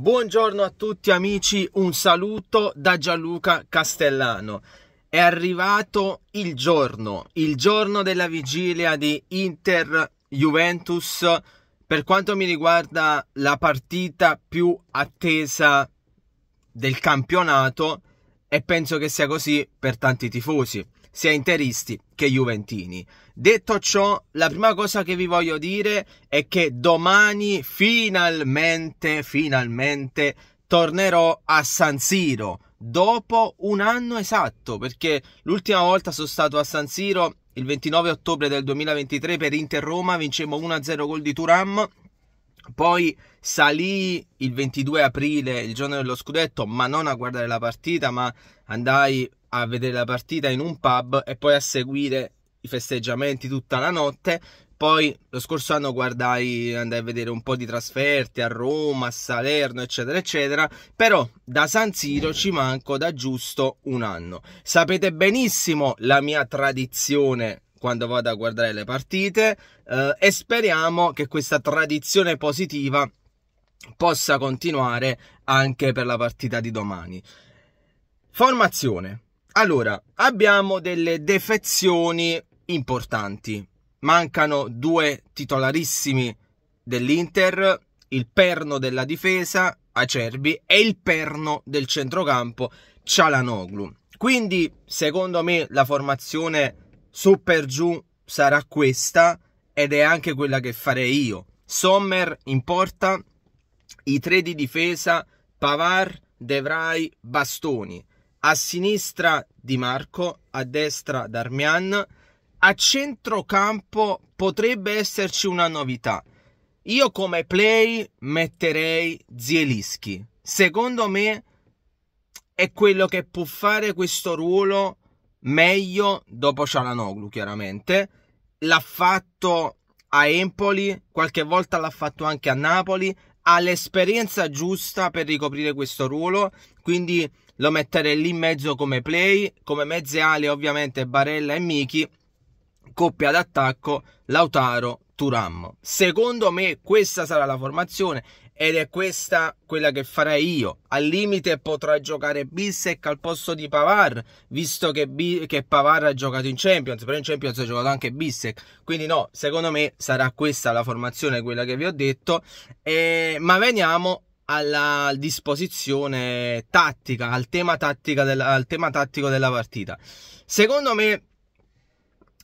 Buongiorno a tutti amici, un saluto da Gianluca Castellano. È arrivato il giorno, il giorno della vigilia di Inter Juventus, per quanto mi riguarda la partita più attesa del campionato e penso che sia così per tanti tifosi sia interisti che juventini. Detto ciò, la prima cosa che vi voglio dire è che domani finalmente, finalmente tornerò a San Siro dopo un anno esatto, perché l'ultima volta sono stato a San Siro il 29 ottobre del 2023 per Inter Roma, vincemmo 1-0 gol di Turam. Poi salì il 22 aprile, il giorno dello scudetto, ma non a guardare la partita, ma andai a vedere la partita in un pub e poi a seguire i festeggiamenti tutta la notte. Poi lo scorso anno guardai, andai a vedere un po' di trasferte a Roma, a Salerno, eccetera, eccetera. Però da San Siro ci manco da giusto un anno. Sapete benissimo la mia tradizione quando vado a guardare le partite eh, e speriamo che questa tradizione positiva possa continuare anche per la partita di domani. Formazione. Allora, abbiamo delle defezioni importanti. Mancano due titolarissimi dell'Inter, il perno della difesa, Acerbi, e il perno del centrocampo, Cialanoglu. Quindi, secondo me, la formazione su per giù sarà questa ed è anche quella che farei io. Sommer in porta, i tre di difesa, Pavar, Devrai, Bastoni a sinistra Di Marco, a destra Darmian, a centrocampo potrebbe esserci una novità. Io come play metterei Zielischi. Secondo me è quello che può fare questo ruolo meglio dopo Cialanoglu, chiaramente. L'ha fatto a Empoli, qualche volta l'ha fatto anche a Napoli, ha l'esperienza giusta per ricoprire questo ruolo, quindi lo metterei lì in mezzo come play, come mezze ali ovviamente Barella e Miki, coppia d'attacco Lautaro Turam. Secondo me questa sarà la formazione ed è questa quella che farei io. Al limite potrà giocare Bissek al posto di Pavar, visto che, B- che Pavar ha giocato in Champions, però in Champions ha giocato anche Bissek. Quindi no, secondo me sarà questa la formazione, quella che vi ho detto. E... Eh, ma veniamo alla disposizione tattica, al tema, del, al tema tattico della partita. Secondo me,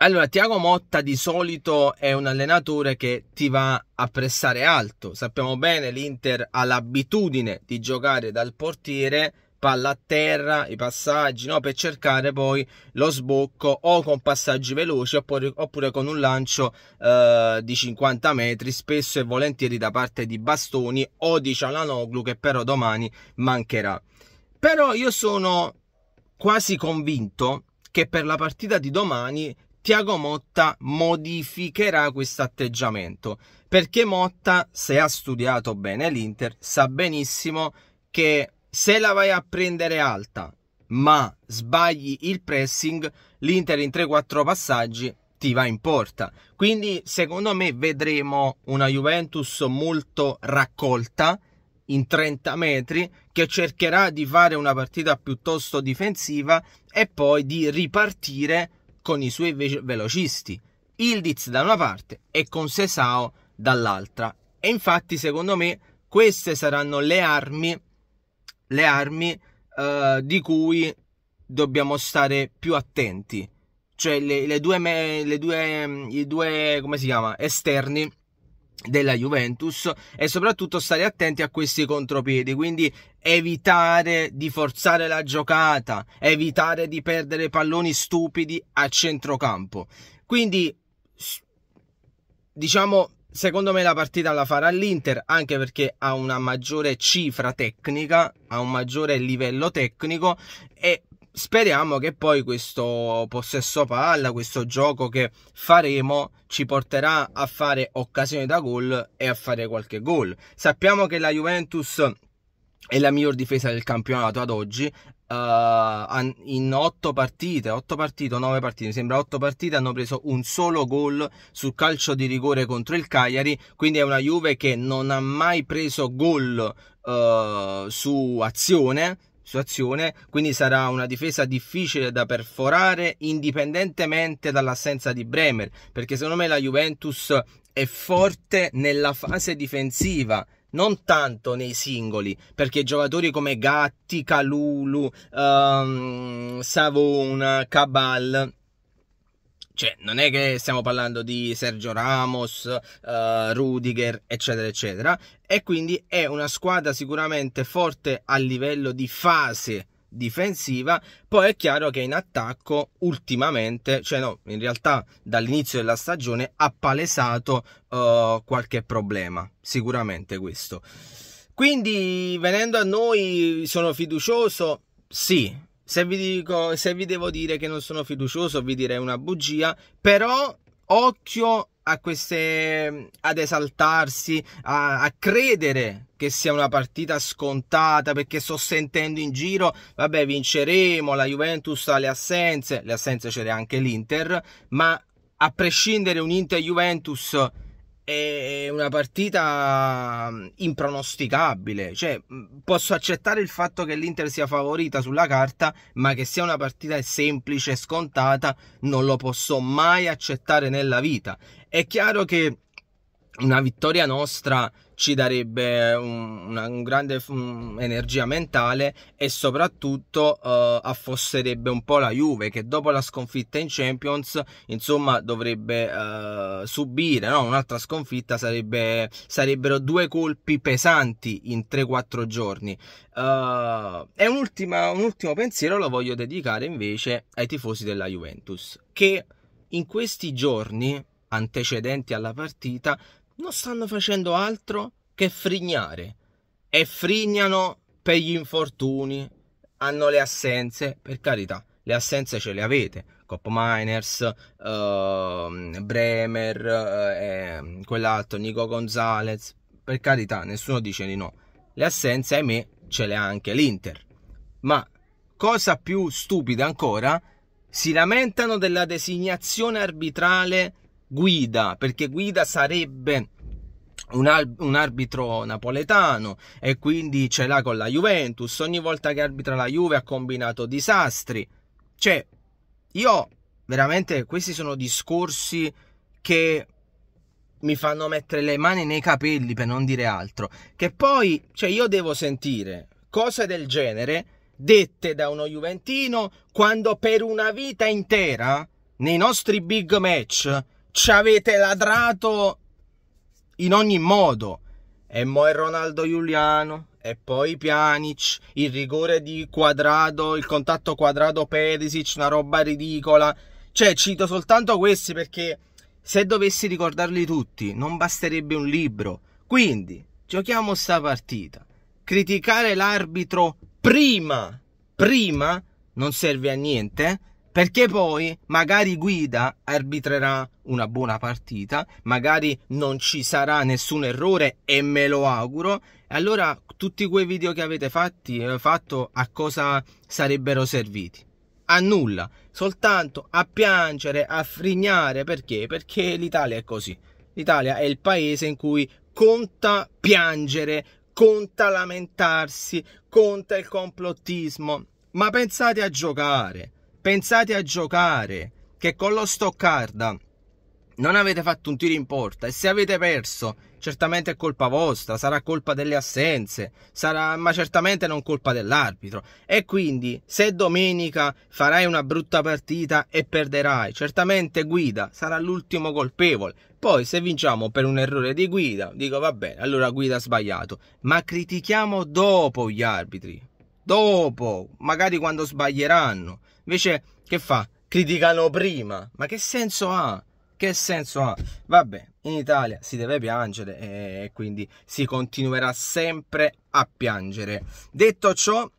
allora, Tiago Motta di solito è un allenatore che ti va a pressare alto. Sappiamo bene, l'Inter ha l'abitudine di giocare dal portiere palla a terra, i passaggi, no? per cercare poi lo sbocco o con passaggi veloci oppure, oppure con un lancio eh, di 50 metri, spesso e volentieri da parte di Bastoni o di Cialanoglu che però domani mancherà. Però io sono quasi convinto che per la partita di domani Tiago Motta modificherà questo atteggiamento perché Motta, se ha studiato bene l'Inter, sa benissimo che se la vai a prendere alta, ma sbagli il pressing, l'Inter in 3-4 passaggi ti va in porta. Quindi, secondo me, vedremo una Juventus molto raccolta in 30 metri che cercherà di fare una partita piuttosto difensiva e poi di ripartire con i suoi ve- velocisti. Ildiz da una parte e con Sesao dall'altra. E infatti, secondo me, queste saranno le armi le armi eh, di cui dobbiamo stare più attenti. Cioè le, le due, me, le due, mm, i due come si chiama, esterni della Juventus e soprattutto stare attenti a questi contropiedi, quindi evitare di forzare la giocata, evitare di perdere palloni stupidi a centrocampo. Quindi diciamo Secondo me la partita la farà l'Inter anche perché ha una maggiore cifra tecnica, ha un maggiore livello tecnico e speriamo che poi questo possesso palla, questo gioco che faremo ci porterà a fare occasioni da gol e a fare qualche gol. Sappiamo che la Juventus è la miglior difesa del campionato ad oggi. Uh, in 8 partite, 8 partite, 9 partite, mi sembra 8 partite, hanno preso un solo gol sul calcio di rigore contro il Cagliari. Quindi è una Juve che non ha mai preso gol uh, su azione. Su azione, quindi sarà una difesa difficile da perforare indipendentemente dall'assenza di Bremer perché secondo me la Juventus è forte nella fase difensiva non tanto nei singoli, perché giocatori come Gatti, Calulu, um, ehm, Savona, Cabal. Cioè, non è che stiamo parlando di Sergio Ramos, uh, Rudiger, eccetera, eccetera. E quindi è una squadra sicuramente forte a livello di fase difensiva, poi è chiaro che in attacco ultimamente, cioè no, in realtà dall'inizio della stagione ha palesato uh, qualche problema, sicuramente questo. Quindi venendo a noi sono fiducioso? Sì. Se vi, dico, se vi devo dire che non sono fiducioso vi direi una bugia, però occhio a queste ad esaltarsi, a, a, credere che sia una partita scontata perché sto sentendo in giro, vabbè, vinceremo, la Juventus ha le assenze, le assenze c'era anche l'Inter, ma a prescindere un Inter Juventus è una partita mm, impronosticabile. Cioè, mm, posso accettare il fatto che l'Inter sia favorita sulla carta, ma che sia una partita semplice, e scontata, non lo posso mai accettare nella vita. È chiaro che una vittoria nostra ci darebbe un, una un grande un, energia mentale e soprattutto uh, affosserebbe un po' la Juve che dopo la sconfitta in Champions insomma dovrebbe uh, subire no? un'altra sconfitta sarebbe, sarebbero due colpi pesanti in 3-4 giorni uh, e un ultimo pensiero lo voglio dedicare invece ai tifosi della Juventus che in questi giorni antecedenti alla partita non stanno facendo altro che frignare e frignano per gli infortuni, hanno le assenze, per carità, le assenze ce le avete, Cop Miners, uh, Bremer, uh, eh, quell'altro, Nico Gonzalez, per carità, nessuno dice di no. Le assenze, ahimè, ce le ha anche l'Inter. Ma cosa più stupida ancora, si lamentano della designazione arbitrale Guida, perché Guida sarebbe un, un, arbitro napoletano e quindi ce l'ha con la Juventus. Ogni volta che arbitra la Juve ha combinato disastri. Cioè, io veramente questi sono discorsi che mi fanno mettere le mani nei capelli per non dire altro. Che poi, cioè, io devo sentire cose del genere dette da uno Juventino quando per una vita intera nei nostri big match ci avete ladrato in ogni modo. E poi Ronaldo Giuliano, e poi Pjanic, il rigore di quadrato, il contatto quadrato Perisic, una roba ridicola. Cioè, cito soltanto questi perché se dovessi ricordarli tutti non basterebbe un libro. Quindi, giochiamo sta partita. Criticare l'arbitro prima, prima, non serve a niente eh? perché poi magari Guida arbitrerà una buona partita, magari non ci sarà nessun errore e me lo auguro. E Allora tutti quei video che avete fatti, eh, fatto a cosa sarebbero serviti? A nulla, soltanto a piangere, a frignare, perché? Perché l'Italia è così. L'Italia è il paese in cui conta piangere, conta lamentarsi, conta il complottismo. Ma pensate a giocare Pensate a giocare che con lo Stoccarda non avete fatto un tiro in porta e se avete perso certamente è colpa vostra, sarà colpa delle assenze, sarà, ma certamente non colpa dell'arbitro. E quindi se domenica farai una brutta partita e perderai, certamente Guida sarà l'ultimo colpevole. Poi se vinciamo per un errore di Guida, dico va bene, allora Guida ha sbagliato, ma critichiamo dopo gli arbitri dopo, magari quando sbaglieranno. Invece che fa? Criticano prima. Ma che senso ha? Che senso ha? Vabbè, in Italia si deve piangere e quindi si continuerà sempre a piangere. Detto ciò,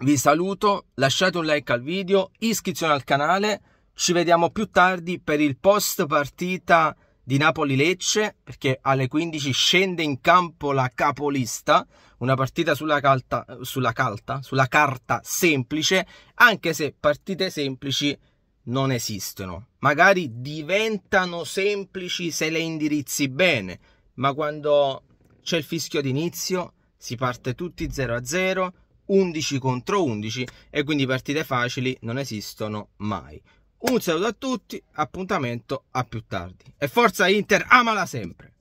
vi saluto, lasciate un like al video, iscrizione al canale, ci vediamo più tardi per il post partita di Napoli-Lecce, perché alle 15 scende in campo la capolista, una partita sulla, calta, sulla, calta, sulla carta semplice, anche se partite semplici non esistono. Magari diventano semplici se le indirizzi bene, ma quando c'è il fischio d'inizio si parte tutti 0 a 0, 11 contro 11 e quindi partite facili non esistono mai. Un saluto a tutti, appuntamento a più tardi. E forza Inter, amala sempre!